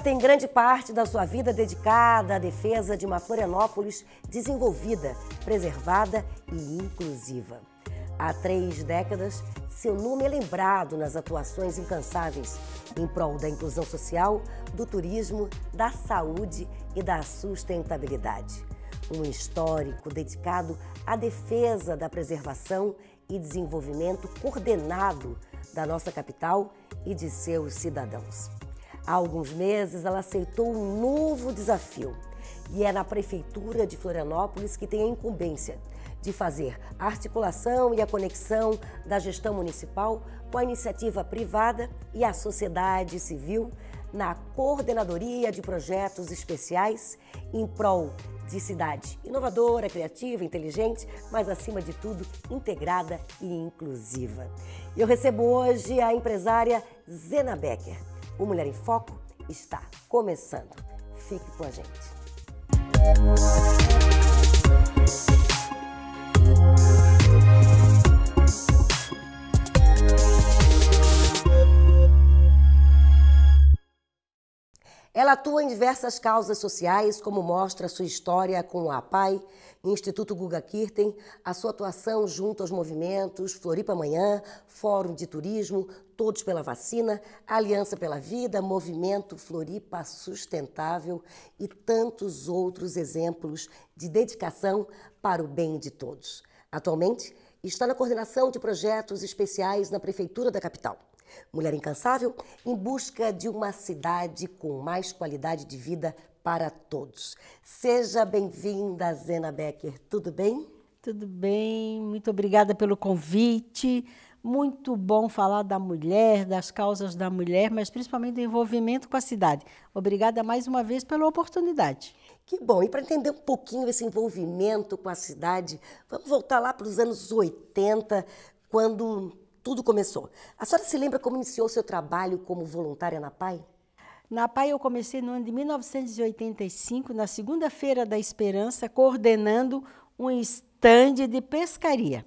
tem grande parte da sua vida dedicada à defesa de uma Florianópolis desenvolvida, preservada e inclusiva. Há três décadas, seu nome é lembrado nas atuações incansáveis em prol da inclusão social, do turismo, da saúde e da sustentabilidade. Um histórico dedicado à defesa da preservação e desenvolvimento coordenado da nossa capital e de seus cidadãos. Há alguns meses, ela aceitou um novo desafio. E é na Prefeitura de Florianópolis que tem a incumbência de fazer a articulação e a conexão da gestão municipal com a iniciativa privada e a sociedade civil na coordenadoria de projetos especiais em prol de cidade inovadora, criativa, inteligente, mas acima de tudo integrada e inclusiva. Eu recebo hoje a empresária Zena Becker. O Mulher em Foco está começando. Fique com a gente. Ela atua em diversas causas sociais, como mostra sua história com a PAI, Instituto Guga Kirten, a sua atuação junto aos movimentos Floripa Manhã, Fórum de Turismo, Todos pela Vacina, Aliança pela Vida, Movimento Floripa Sustentável e tantos outros exemplos de dedicação para o bem de todos. Atualmente, está na coordenação de projetos especiais na Prefeitura da capital. Mulher incansável em busca de uma cidade com mais qualidade de vida para todos. Seja bem-vinda, Zena Becker. Tudo bem? Tudo bem, muito obrigada pelo convite. Muito bom falar da mulher, das causas da mulher, mas principalmente do envolvimento com a cidade. Obrigada mais uma vez pela oportunidade. Que bom! E para entender um pouquinho esse envolvimento com a cidade, vamos voltar lá para os anos 80, quando tudo começou. A senhora se lembra como iniciou seu trabalho como voluntária na PAI? Na PAI eu comecei no ano de 1985, na segunda-feira da Esperança, coordenando um estande de pescaria.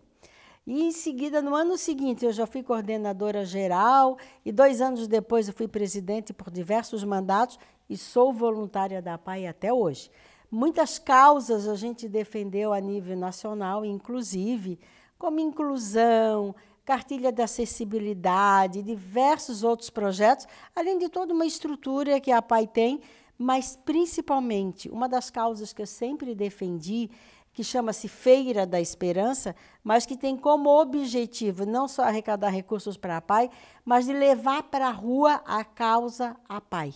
E em seguida, no ano seguinte, eu já fui coordenadora geral e dois anos depois eu fui presidente por diversos mandatos e sou voluntária da PAI até hoje. Muitas causas a gente defendeu a nível nacional, inclusive, como inclusão, cartilha de acessibilidade, diversos outros projetos, além de toda uma estrutura que a PAI tem, mas principalmente uma das causas que eu sempre defendi que chama-se Feira da Esperança, mas que tem como objetivo não só arrecadar recursos para a PAI, mas de levar para a rua a causa a PAI.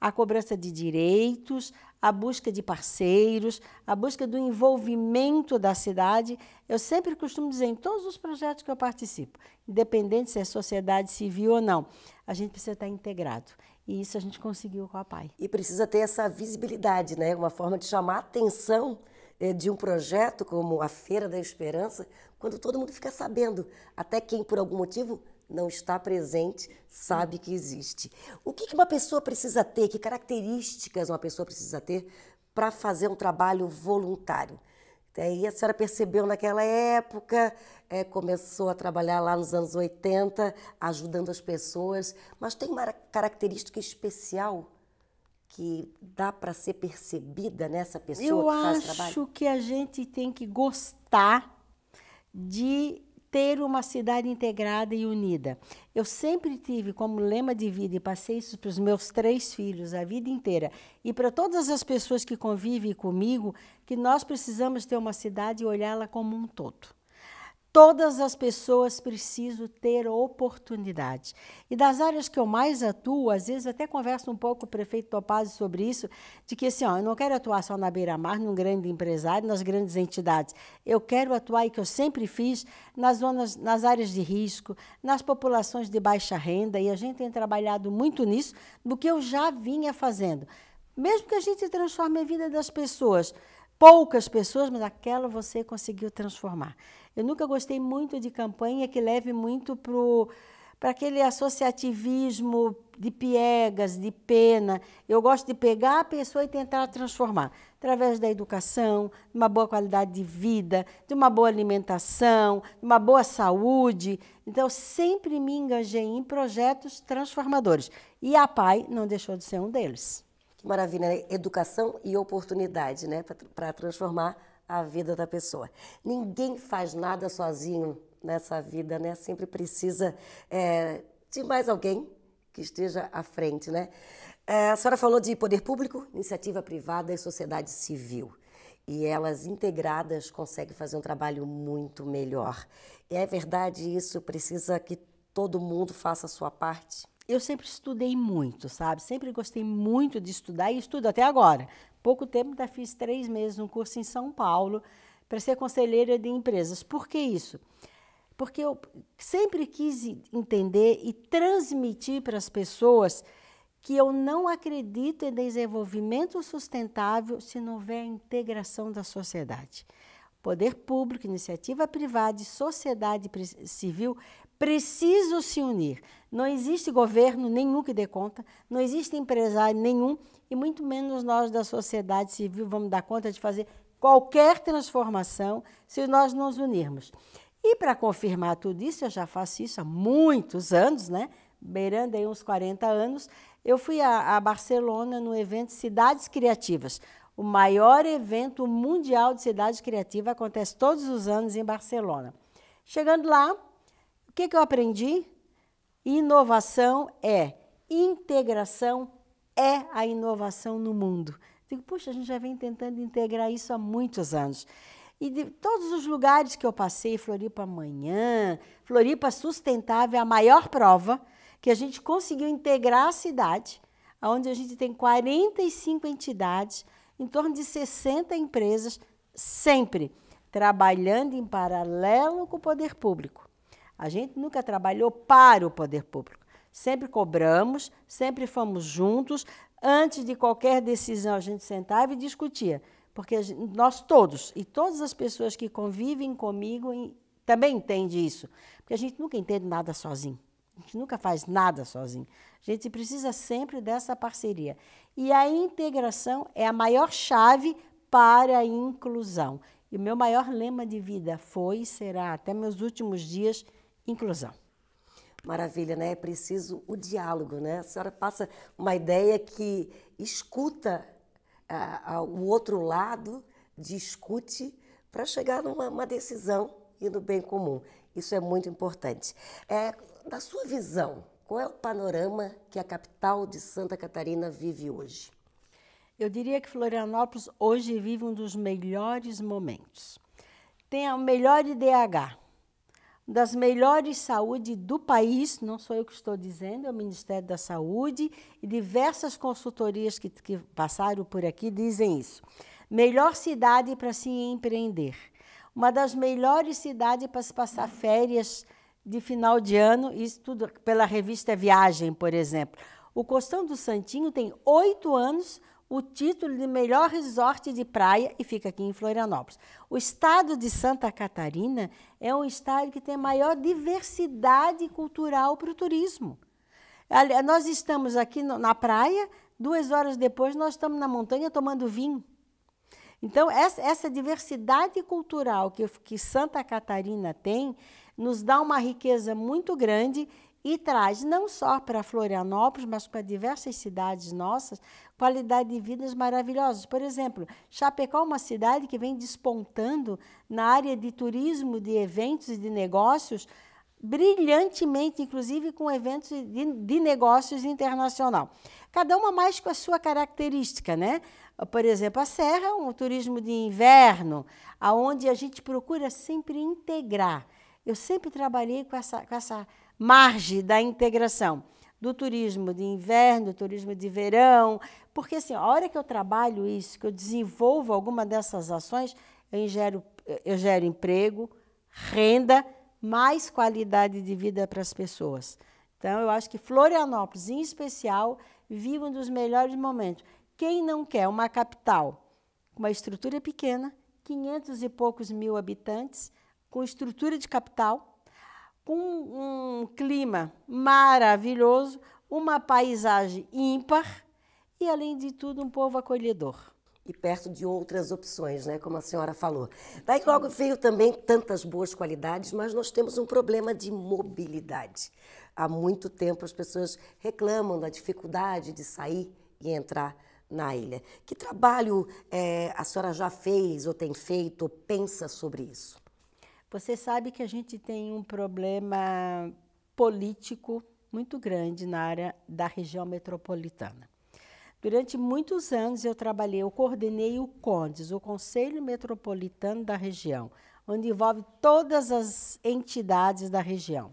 A cobrança de direitos, a busca de parceiros, a busca do envolvimento da cidade. Eu sempre costumo dizer, em todos os projetos que eu participo, independente se é sociedade civil ou não, a gente precisa estar integrado. E isso a gente conseguiu com a PAI. E precisa ter essa visibilidade, né? Uma forma de chamar atenção é, de um projeto como a Feira da Esperança, quando todo mundo fica sabendo, até quem por algum motivo não está presente sabe que existe. O que uma pessoa precisa ter, que características uma pessoa precisa ter para fazer um trabalho voluntário? E a senhora percebeu naquela época, é, começou a trabalhar lá nos anos 80, ajudando as pessoas, mas tem uma característica especial que dá para ser percebida nessa pessoa Eu que faz trabalho? Eu acho que a gente tem que gostar de ter uma cidade integrada e unida. Eu sempre tive como lema de vida, e passei isso para os meus três filhos a vida inteira, e para todas as pessoas que convivem comigo, que nós precisamos ter uma cidade e olhá-la como um todo. Todas as pessoas precisam ter oportunidade. E das áreas que eu mais atuo, às vezes até converso um pouco com o prefeito Topaz sobre isso, de que assim, ó, eu não quero atuar só na beira-mar, num grande empresário, nas grandes entidades. Eu quero atuar, e que eu sempre fiz, nas zonas, nas áreas de risco, nas populações de baixa renda, e a gente tem trabalhado muito nisso, do que eu já vinha fazendo. Mesmo que a gente transforme a vida das pessoas poucas pessoas, mas aquela você conseguiu transformar. Eu nunca gostei muito de campanha que leve muito para aquele associativismo de piegas, de pena. Eu gosto de pegar a pessoa e tentar transformar através da educação, de uma boa qualidade de vida, de uma boa alimentação, de uma boa saúde. Então, sempre me engajei em projetos transformadores. E a PAI não deixou de ser um deles maravilha, né? educação e oportunidade, né? Para transformar a vida da pessoa. Ninguém faz nada sozinho nessa vida, né? Sempre precisa é, de mais alguém que esteja à frente, né? É, a senhora falou de poder público, iniciativa privada e sociedade civil. E elas integradas conseguem fazer um trabalho muito melhor. E é verdade isso, precisa que todo mundo faça a sua parte eu sempre estudei muito, sabe? Sempre gostei muito de estudar e estudo até agora. Pouco tempo ainda fiz três meses um curso em São Paulo para ser conselheira de empresas. Por que isso? Porque eu sempre quis entender e transmitir para as pessoas que eu não acredito em desenvolvimento sustentável se não houver integração da sociedade. Poder público, iniciativa privada e sociedade civil precisam se unir. Não existe governo nenhum que dê conta, não existe empresário nenhum, e muito menos nós da sociedade civil vamos dar conta de fazer qualquer transformação se nós nos unirmos. E para confirmar tudo isso, eu já faço isso há muitos anos, né? beirando aí uns 40 anos, eu fui a, a Barcelona no evento Cidades Criativas. O maior evento mundial de cidades criativas acontece todos os anos em Barcelona. Chegando lá, que, que eu aprendi? Inovação é integração, é a inovação no mundo. Digo, puxa, a gente já vem tentando integrar isso há muitos anos. E de todos os lugares que eu passei, Floripa Amanhã, Floripa Sustentável, a maior prova que a gente conseguiu integrar a cidade, onde a gente tem 45 entidades, em torno de 60 empresas, sempre trabalhando em paralelo com o poder público. A gente nunca trabalhou para o poder público. Sempre cobramos, sempre fomos juntos. Antes de qualquer decisão, a gente sentava e discutia. Porque gente, nós todos, e todas as pessoas que convivem comigo, em, também entendem isso. Porque a gente nunca entende nada sozinho. A gente nunca faz nada sozinho. A gente precisa sempre dessa parceria. E a integração é a maior chave para a inclusão. E o meu maior lema de vida foi e será, até meus últimos dias, inclusão. Maravilha, né? É preciso o diálogo, né? A senhora passa uma ideia que escuta uh, uh, o outro lado, discute para chegar numa uma decisão e no bem comum. Isso é muito importante. É, na sua visão, qual é o panorama que a capital de Santa Catarina vive hoje? Eu diria que Florianópolis hoje vive um dos melhores momentos. Tem o melhor IDH, das melhores saúde do país, não sou eu que estou dizendo, é o Ministério da Saúde, e diversas consultorias que, que passaram por aqui dizem isso. Melhor cidade para se empreender. Uma das melhores cidades para se passar férias de final de ano, isso tudo pela revista Viagem, por exemplo. O Costão do Santinho tem oito anos o título de melhor resort de praia e fica aqui em Florianópolis. O estado de Santa Catarina é um estado que tem maior diversidade cultural para o turismo. Nós estamos aqui na praia, duas horas depois nós estamos na montanha tomando vinho. Então, essa, diversidade cultural que Santa Catarina tem nos dá uma riqueza muito grande e traz não só para Florianópolis, mas para diversas cidades nossas, qualidade de vidas maravilhosas. Por exemplo, Chapecó é uma cidade que vem despontando na área de turismo, de eventos e de negócios, brilhantemente, inclusive com eventos de, de negócios internacional. Cada uma mais com a sua característica, né? Por exemplo, a serra, um turismo de inverno, aonde a gente procura sempre integrar. Eu sempre trabalhei com essa, com essa margem da integração do turismo de inverno, turismo de verão, porque assim, a hora que eu trabalho isso, que eu desenvolvo alguma dessas ações, eu, ingero, eu gero emprego, renda, mais qualidade de vida para as pessoas. Então, eu acho que Florianópolis, em especial, vive um dos melhores momentos. Quem não quer uma capital com uma estrutura pequena, 500 e poucos mil habitantes, com estrutura de capital, com um clima maravilhoso, uma paisagem ímpar e, além de tudo, um povo acolhedor. E perto de outras opções, né? como a senhora falou. Daí logo veio também tantas boas qualidades, mas nós temos um problema de mobilidade. Há muito tempo as pessoas reclamam da dificuldade de sair e entrar na ilha. Que trabalho é, a senhora já fez, ou tem feito, ou pensa sobre isso? Você sabe que a gente tem um problema político muito grande na área da região metropolitana. Durante muitos anos eu trabalhei, eu coordenei o CONDES, o Conselho Metropolitano da Região, onde envolve todas as entidades da região.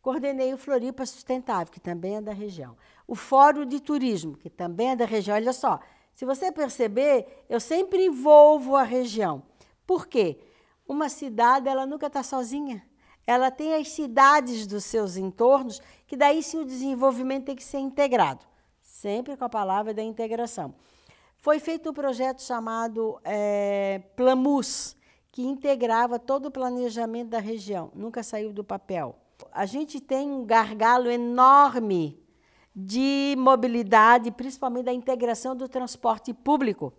Coordenei o Floripa Sustentável, que também é da região. O Fórum de Turismo, que também é da região. Olha só, se você perceber, eu sempre envolvo a região. Por quê? uma cidade ela nunca está sozinha. Ela tem as cidades dos seus entornos, que daí sim o desenvolvimento tem que ser integrado, sempre com a palavra da integração. Foi feito um projeto chamado é, Plamus, que integrava todo o planejamento da região, nunca saiu do papel. A gente tem um gargalo enorme de mobilidade, principalmente da integração do transporte público,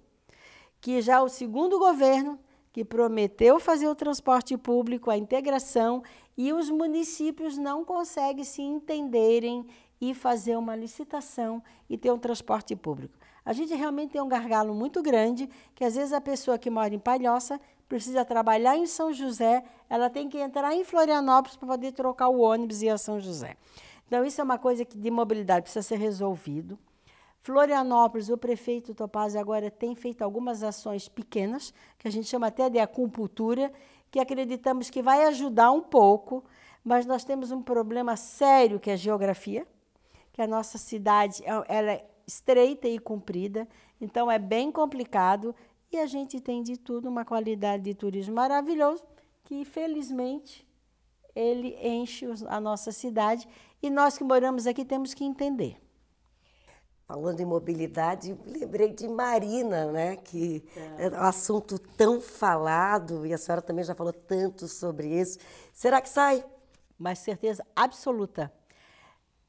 que já o segundo governo que prometeu fazer o transporte público, a integração, e os municípios não conseguem se entenderem e fazer uma licitação e ter um transporte público. A gente realmente tem um gargalo muito grande, que às vezes a pessoa que mora em Palhoça precisa trabalhar em São José, ela tem que entrar em Florianópolis para poder trocar o ônibus e ir a São José. Então, isso é uma coisa que de mobilidade precisa ser resolvido. Florianópolis, o prefeito Topazio agora tem feito algumas ações pequenas, que a gente chama até de acupuntura, que acreditamos que vai ajudar um pouco, mas nós temos um problema sério que é a geografia, que a nossa cidade é, ela é estreita e comprida, então é bem complicado e a gente tem de tudo uma qualidade de turismo maravilhoso que felizmente ele enche a nossa cidade e nós que moramos aqui temos que entender. Falando em mobilidade, lembrei de Marina, né? Que é. é um assunto tão falado e a senhora também já falou tanto sobre isso. Será que sai? Mas certeza absoluta.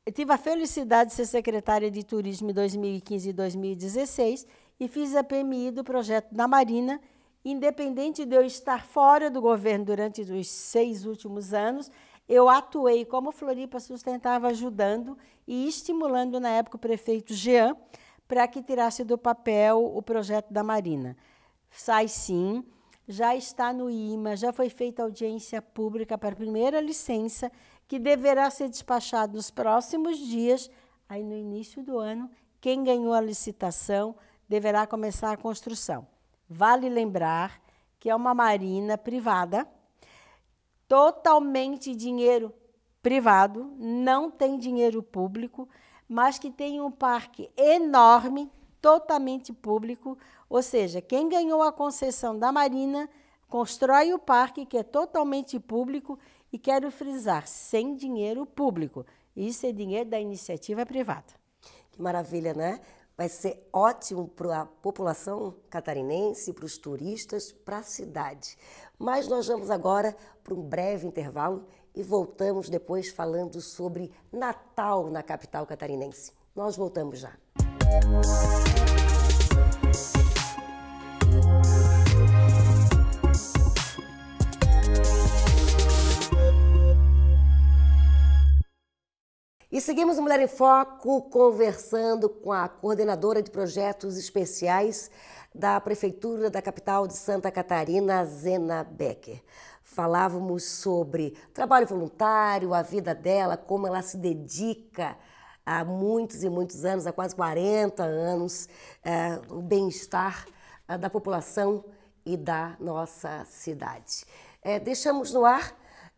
Eu tive a felicidade de ser secretária de Turismo em 2015 e 2016 e fiz a PMI do projeto da Marina, independente de eu estar fora do governo durante os seis últimos anos eu atuei como Floripa Sustentava, ajudando e estimulando, na época, o prefeito Jean para que tirasse do papel o projeto da Marina. Sai sim, já está no IMA, já foi feita audiência pública para a primeira licença, que deverá ser despachada nos próximos dias. Aí, no início do ano, quem ganhou a licitação deverá começar a construção. Vale lembrar que é uma marina privada, totalmente dinheiro privado, não tem dinheiro público, mas que tem um parque enorme, totalmente público, ou seja, quem ganhou a concessão da Marina constrói o parque que é totalmente público e quero frisar, sem dinheiro público. Isso é dinheiro da iniciativa privada. Que maravilha, né? vai ser ótimo para a população catarinense, para os turistas, para a cidade. Mas nós vamos agora para um breve intervalo e voltamos depois falando sobre Natal na capital catarinense. Nós voltamos já. Música E seguimos o Mulher em Foco conversando com a coordenadora de projetos especiais da Prefeitura da capital de Santa Catarina, Zena Becker. Falávamos sobre trabalho voluntário, a vida dela, como ela se dedica há muitos e muitos anos, há quase 40 anos, é, o bem-estar eh, da população e da nossa cidade. É, deixamos no ar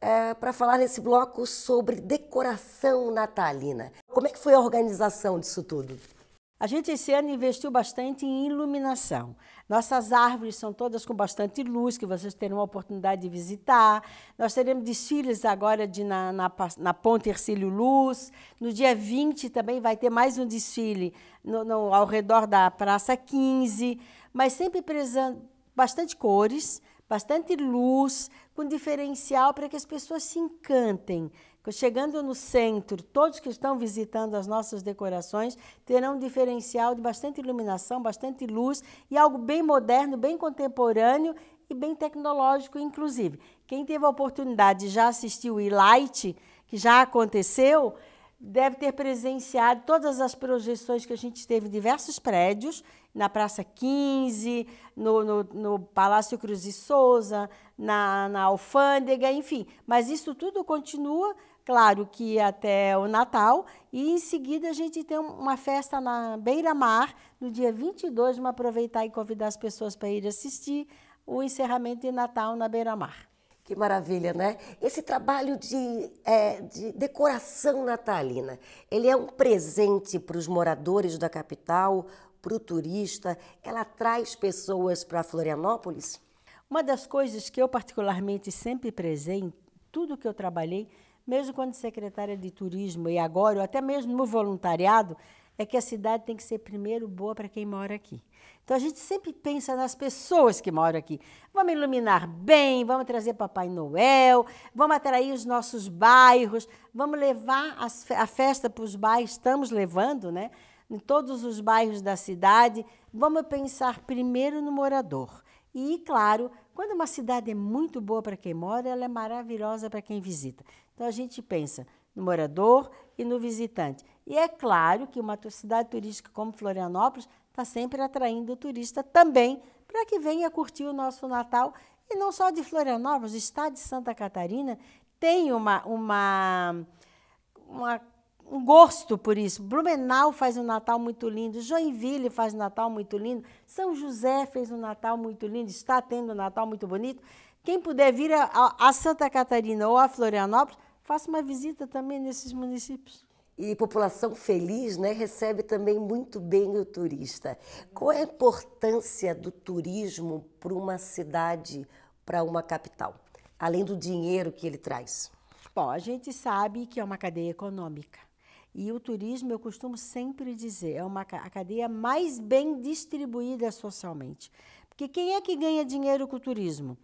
é, para falar nesse bloco sobre decoração natalina. Como é que foi a organização disso tudo? A gente esse ano investiu bastante em iluminação. Nossas árvores são todas com bastante luz, que vocês terão a oportunidade de visitar. Nós teremos desfiles agora de, na, na, na Ponte Ercílio Luz. No dia 20 também vai ter mais um desfile no, no, ao redor da Praça 15, mas sempre prezando bastante cores, bastante luz, com diferencial para que as pessoas se encantem. Chegando no centro, todos que estão visitando as nossas decorações terão um diferencial de bastante iluminação, bastante luz e algo bem moderno, bem contemporâneo e bem tecnológico, inclusive. Quem teve a oportunidade de já assistir o E-Light, que já aconteceu, deve ter presenciado todas as projeções que a gente teve em diversos prédios na Praça 15, no, no, no Palácio Cruz e Souza, na, na Alfândega, enfim. Mas isso tudo continua, claro que até o Natal, e em seguida a gente tem uma festa na Beira-Mar, no dia 22, vamos aproveitar e convidar as pessoas para ir assistir o encerramento de Natal na Beira-Mar. Que maravilha, né? Esse trabalho de, é, de decoração natalina, ele é um presente para os moradores da capital para o turista, ela traz pessoas para Florianópolis? Uma das coisas que eu particularmente sempre prezei tudo que eu trabalhei, mesmo quando secretária de turismo e agora, ou até mesmo no voluntariado, é que a cidade tem que ser primeiro boa para quem mora aqui. Então a gente sempre pensa nas pessoas que moram aqui. Vamos iluminar bem, vamos trazer Papai Noel, vamos atrair os nossos bairros, vamos levar a festa para os bairros, estamos levando, né? em todos os bairros da cidade, vamos pensar primeiro no morador. E, claro, quando uma cidade é muito boa para quem mora, ela é maravilhosa para quem visita. Então a gente pensa no morador e no visitante. E é claro que uma cidade turística como Florianópolis está sempre atraindo o turista também para que venha curtir o nosso Natal. E não só de Florianópolis, o estado de Santa Catarina tem uma, uma, uma um gosto por isso. Blumenau faz um Natal muito lindo, Joinville faz um Natal muito lindo, São José fez um Natal muito lindo, está tendo um Natal muito bonito. Quem puder vir a, a Santa Catarina ou a Florianópolis, faça uma visita também nesses municípios. E população feliz né, recebe também muito bem o turista. Qual é a importância do turismo para uma cidade, para uma capital, além do dinheiro que ele traz? Bom, a gente sabe que é uma cadeia econômica. E o turismo, eu costumo sempre dizer, é uma a cadeia mais bem distribuída socialmente. Porque quem é que ganha dinheiro com o turismo?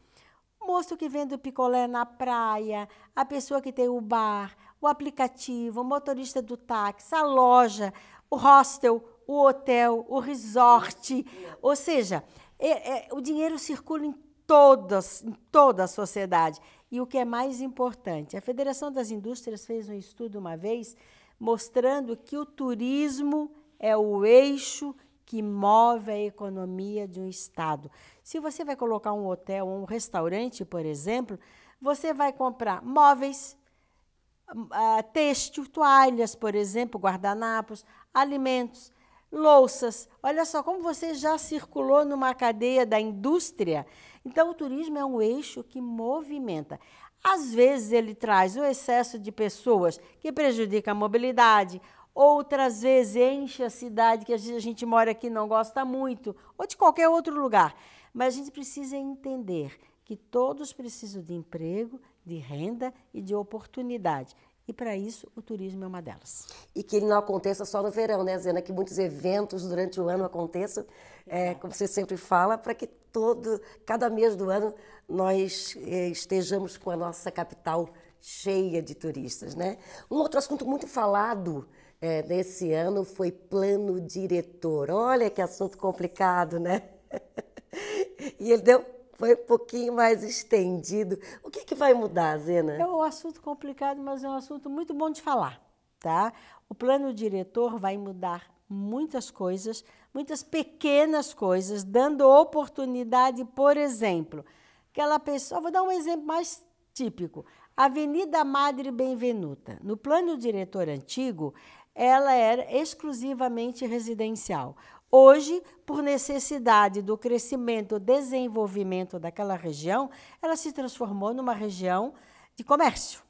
O moço que vende o picolé na praia, a pessoa que tem o bar, o aplicativo, o motorista do táxi, a loja, o hostel, o hotel, o resort. Ou seja, é, é, o dinheiro circula em, todas, em toda a sociedade. E o que é mais importante, a Federação das Indústrias fez um estudo uma vez mostrando que o turismo é o eixo que move a economia de um estado. Se você vai colocar um hotel ou um restaurante, por exemplo, você vai comprar móveis, hum, ah, têxtil, toalhas, por exemplo, guardanapos, alimentos, louças. Olha só como você já circulou numa cadeia da indústria. Então, o turismo é um eixo que movimenta. Às vezes ele traz o excesso de pessoas que prejudica a mobilidade, outras vezes enche a cidade que a gente mora aqui não gosta muito, ou de qualquer outro lugar. Mas a gente precisa entender que todos precisam de emprego, de renda e de oportunidade. E para isso, o turismo é uma delas. E que ele não aconteça só no verão, né, Zena? Que muitos eventos durante o ano aconteçam, é, como você sempre fala, para que todo, cada mês do ano nós eh, estejamos com a nossa capital cheia de turistas, né? Um outro assunto muito falado é, eh, nesse ano foi plano diretor. Olha que assunto complicado, né? e ele deu foi um pouquinho mais estendido. O que, é que vai mudar, Zena? É um assunto complicado, mas é um assunto muito bom de falar, tá? O plano diretor vai mudar muitas coisas muitas pequenas coisas, dando oportunidade, por exemplo, aquela pessoa, vou dar um exemplo mais típico, Avenida Madre Benvenuta. No plano diretor antigo, ela era exclusivamente residencial. Hoje, por necessidade do crescimento, desenvolvimento daquela região, ela se transformou numa região de comércio.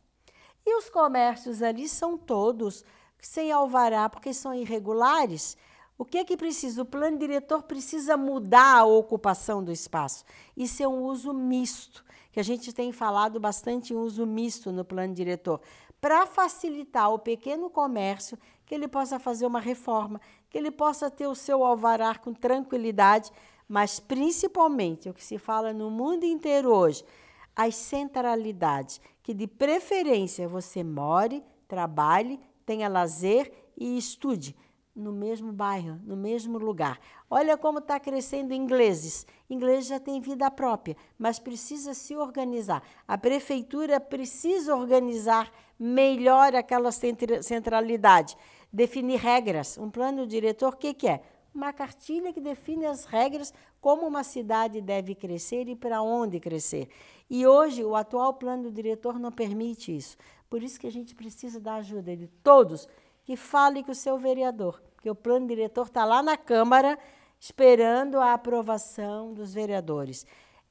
E os comércios ali são todos sem alvará, porque são irregulares, o que é que precisa? O plano diretor precisa mudar a ocupação do espaço. Isso é um uso misto, que a gente tem falado bastante em uso misto no plano diretor, para facilitar ao pequeno comércio que ele possa fazer uma reforma, que ele possa ter o seu alvará com tranquilidade, mas principalmente é o que se fala no mundo inteiro hoje, as centralidades, que de preferência você more, trabalhe, tenha lazer e estude no mesmo bairro, no mesmo lugar. Olha como está crescendo ingleses. Inglês já tem vida própria, mas precisa se organizar. A prefeitura precisa organizar melhor aquela centralidade, definir regras. Um plano diretor, o que, que é? Uma cartilha que define as regras, como uma cidade deve crescer e para onde crescer. E hoje, o atual plano diretor não permite isso. Por isso que a gente precisa da ajuda de todos e fale com o seu vereador, porque o plano diretor está lá na Câmara esperando a aprovação dos vereadores.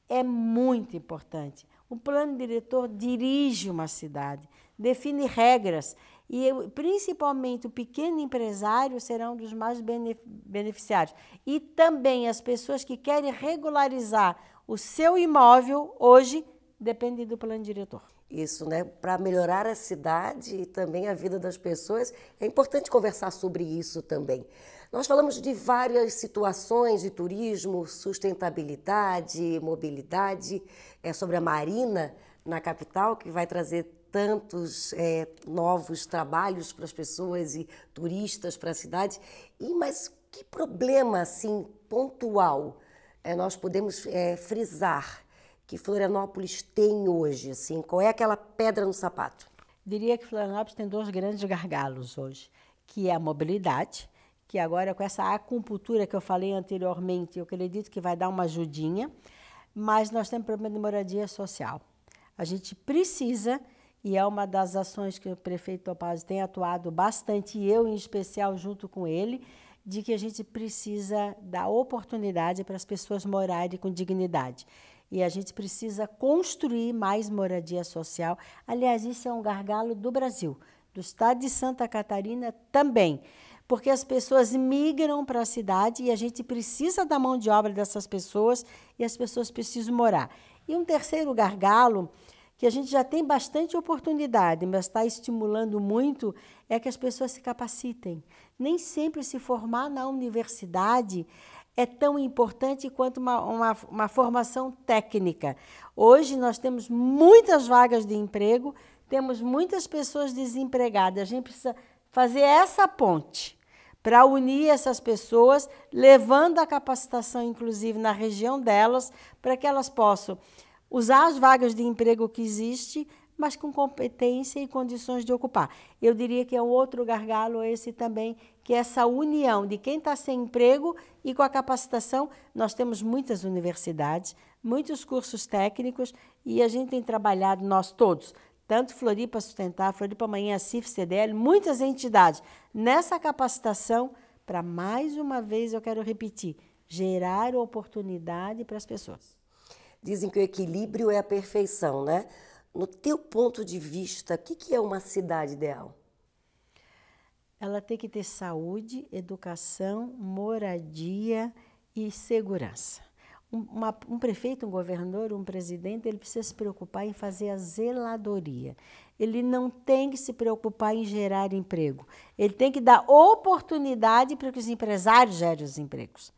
É muito importante. O plano diretor dirige uma cidade, define regras e eu, principalmente o pequeno empresário será um dos mais beneficiários. E também as pessoas que querem regularizar o seu imóvel hoje dependem do plano diretor isso, né? Para melhorar a cidade e também a vida das pessoas, é importante conversar sobre isso também. Nós falamos de várias situações de turismo, sustentabilidade, mobilidade, é sobre a marina na capital que vai trazer tantos é, novos trabalhos para as pessoas e turistas para a cidade. E mas que problema assim pontual é, nós podemos é, frisar? que Florianópolis tem hoje? Assim, qual é aquela pedra no sapato? Diria que Florianópolis tem dois grandes gargalos hoje, que é a mobilidade, que agora com essa acupuntura que eu falei anteriormente, eu acredito que vai dar uma ajudinha, mas nós temos problema de moradia social. A gente precisa e é uma das ações que o prefeito Topaz tem atuado bastante, e eu em especial junto com ele, de que a gente precisa dar oportunidade para as pessoas morarem com dignidade. E a gente precisa construir mais moradia social. Aliás, isso é um gargalo do Brasil, do estado de Santa Catarina também. Porque as pessoas migram para a cidade e a gente precisa da mão de obra dessas pessoas e as pessoas precisam morar. E um terceiro gargalo, que a gente já tem bastante oportunidade, mas está estimulando muito, é que as pessoas se capacitem. Nem sempre se formar na universidade é tão importante quanto uma, uma, uma, formação técnica. Hoje nós temos muitas vagas de emprego, temos muitas pessoas desempregadas. A gente precisa fazer essa ponte para unir essas pessoas, levando a capacitação, inclusive, na região delas, para que elas possam usar as vagas de emprego que existem mas com competência e condições de ocupar. Eu diria que é um outro gargalo esse também, que é essa união de quem está sem emprego e com a capacitação. Nós temos muitas universidades, muitos cursos técnicos e a gente tem trabalhado, nós todos, tanto Floripa Sustentar, Floripa Amanhã, CIF, CDL, muitas entidades, nessa capacitação para, mais uma vez, eu quero repetir, gerar oportunidade para as pessoas. Dizem que o equilíbrio é a perfeição, né? No teu ponto de vista, o que, que é uma cidade ideal? Ela tem que ter saúde, educação, moradia e segurança. Um, uma, um, prefeito, um governador, um presidente, ele precisa se preocupar em fazer a zeladoria. Ele não tem que se preocupar em gerar emprego. Ele tem que dar oportunidade para que os empresários gerem os empregos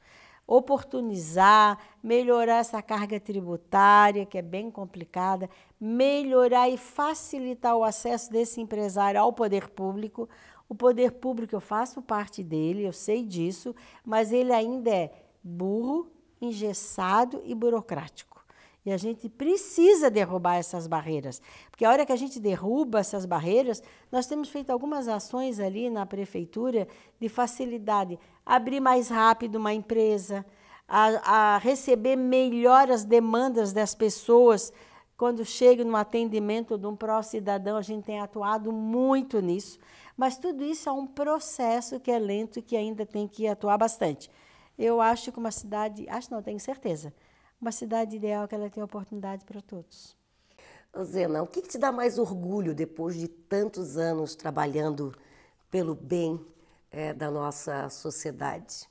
oportunizar, melhorar essa carga tributária, que é bem complicada, melhorar e facilitar o acesso desse empresário ao poder público. O poder público, eu faço parte dele, eu sei disso, mas ele ainda é burro, engessado e burocrático. E a gente precisa derrubar essas barreiras. Porque a hora que a gente derruba essas barreiras, nós temos feito algumas ações ali na prefeitura de facilidade abrir mais rápido uma empresa, a, a receber melhor as demandas das pessoas. Quando chega no atendimento de um pró-cidadão, a gente tem atuado muito nisso. Mas tudo isso é um processo que é lento e que ainda tem que atuar bastante. Eu acho que uma cidade, acho não, tenho certeza, uma cidade ideal é que ela tem oportunidade para todos. Zena, o que, que te dá mais orgulho depois de tantos anos trabalhando pelo bem é, da nossa sociedade.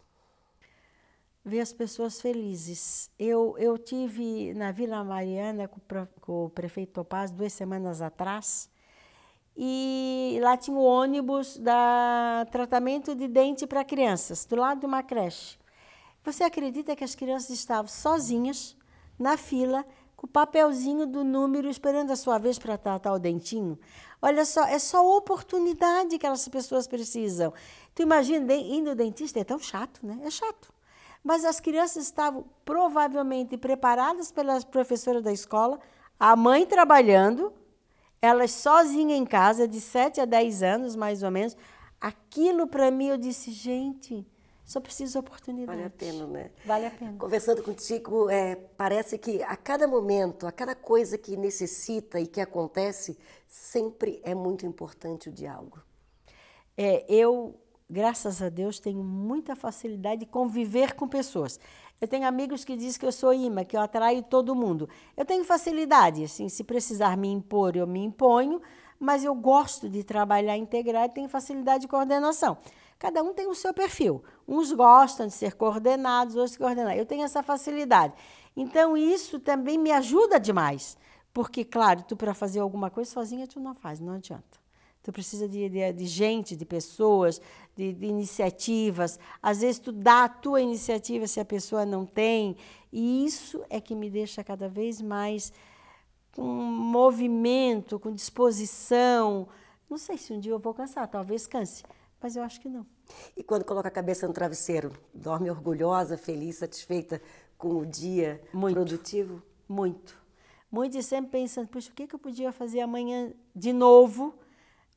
Ver as pessoas felizes. Eu, eu tive na Vila Mariana com, com o prefeito Topaz duas semanas atrás e lá tinha o ônibus da tratamento de dente para crianças, do lado de uma creche. Você acredita que as crianças estavam sozinhas na fila, com o papelzinho do número, esperando a sua vez para tratar o dentinho? Olha só, é só oportunidade que elas pessoas precisam. Tu imagina, indo ao dentista é tão chato, né? É chato. Mas as crianças estavam provavelmente preparadas pelas professoras da escola, a mãe trabalhando, elas sozinha em casa, de 7 a 10 anos, mais ou menos. Aquilo para mim, eu disse, gente, só precisa de oportunidade. Vale a pena, né? Vale a pena. Conversando contigo, é, parece que a cada momento, a cada coisa que necessita e que acontece, sempre é muito importante o diálogo. É, eu, graças a Deus, tenho muita facilidade de conviver com pessoas. Eu tenho amigos que dizem que eu sou imã, que eu atraio todo mundo. Eu tenho facilidade, assim, se precisar me impor, eu me imponho, mas eu gosto de trabalhar integrado e tenho facilidade de coordenação. Cada um tem o seu perfil. Uns gostam de ser coordenados, outros coordenados. Eu tenho essa facilidade. Então, isso também me ajuda demais. Porque, claro, tu para fazer alguma coisa sozinha, tu não faz, não adianta. Tu precisa de, de, de gente, de pessoas, de, de, iniciativas. Às vezes tu dá a tua iniciativa se a pessoa não tem. E isso é que me deixa cada vez mais com movimento, com disposição. Não sei se um dia eu vou cansar, talvez canse mas eu acho que não. E quando coloca a cabeça no travesseiro, dorme orgulhosa, feliz, satisfeita com o dia muito, produtivo? Muito. Muito e sempre pensando, puxa, o que, que eu podia fazer amanhã de novo,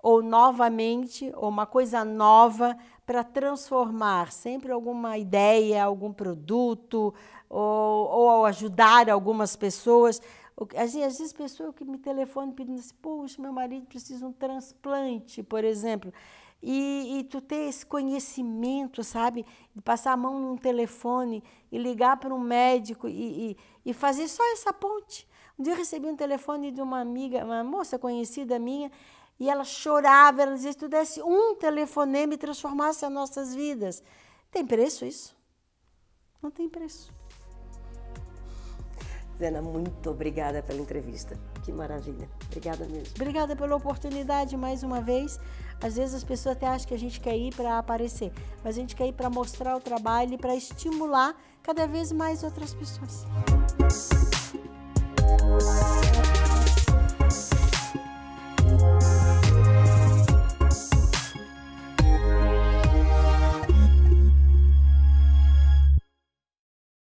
ou novamente, ou uma coisa nova para transformar sempre alguma ideia, algum produto, ou, ou ajudar algumas pessoas. Assim, às vezes, pessoas que me telefonam pedindo assim, puxa, meu marido precisa de um transplante, por exemplo. E, e, tu ter esse conhecimento, sabe? De passar a mão num telefone e ligar para um médico e, e, e, fazer só essa ponte. Um dia eu recebi um telefone de uma amiga, uma moça conhecida minha, e ela chorava, ela dizia, se tu desse um telefonema e transformasse as nossas vidas. Tem preço isso? Não tem preço. Zena, muito obrigada pela entrevista. Que maravilha. Obrigada mesmo. Obrigada pela oportunidade mais uma vez. Às vezes as pessoas até acham que a gente quer ir para aparecer, mas a gente quer ir para mostrar o trabalho e para estimular cada vez mais outras pessoas.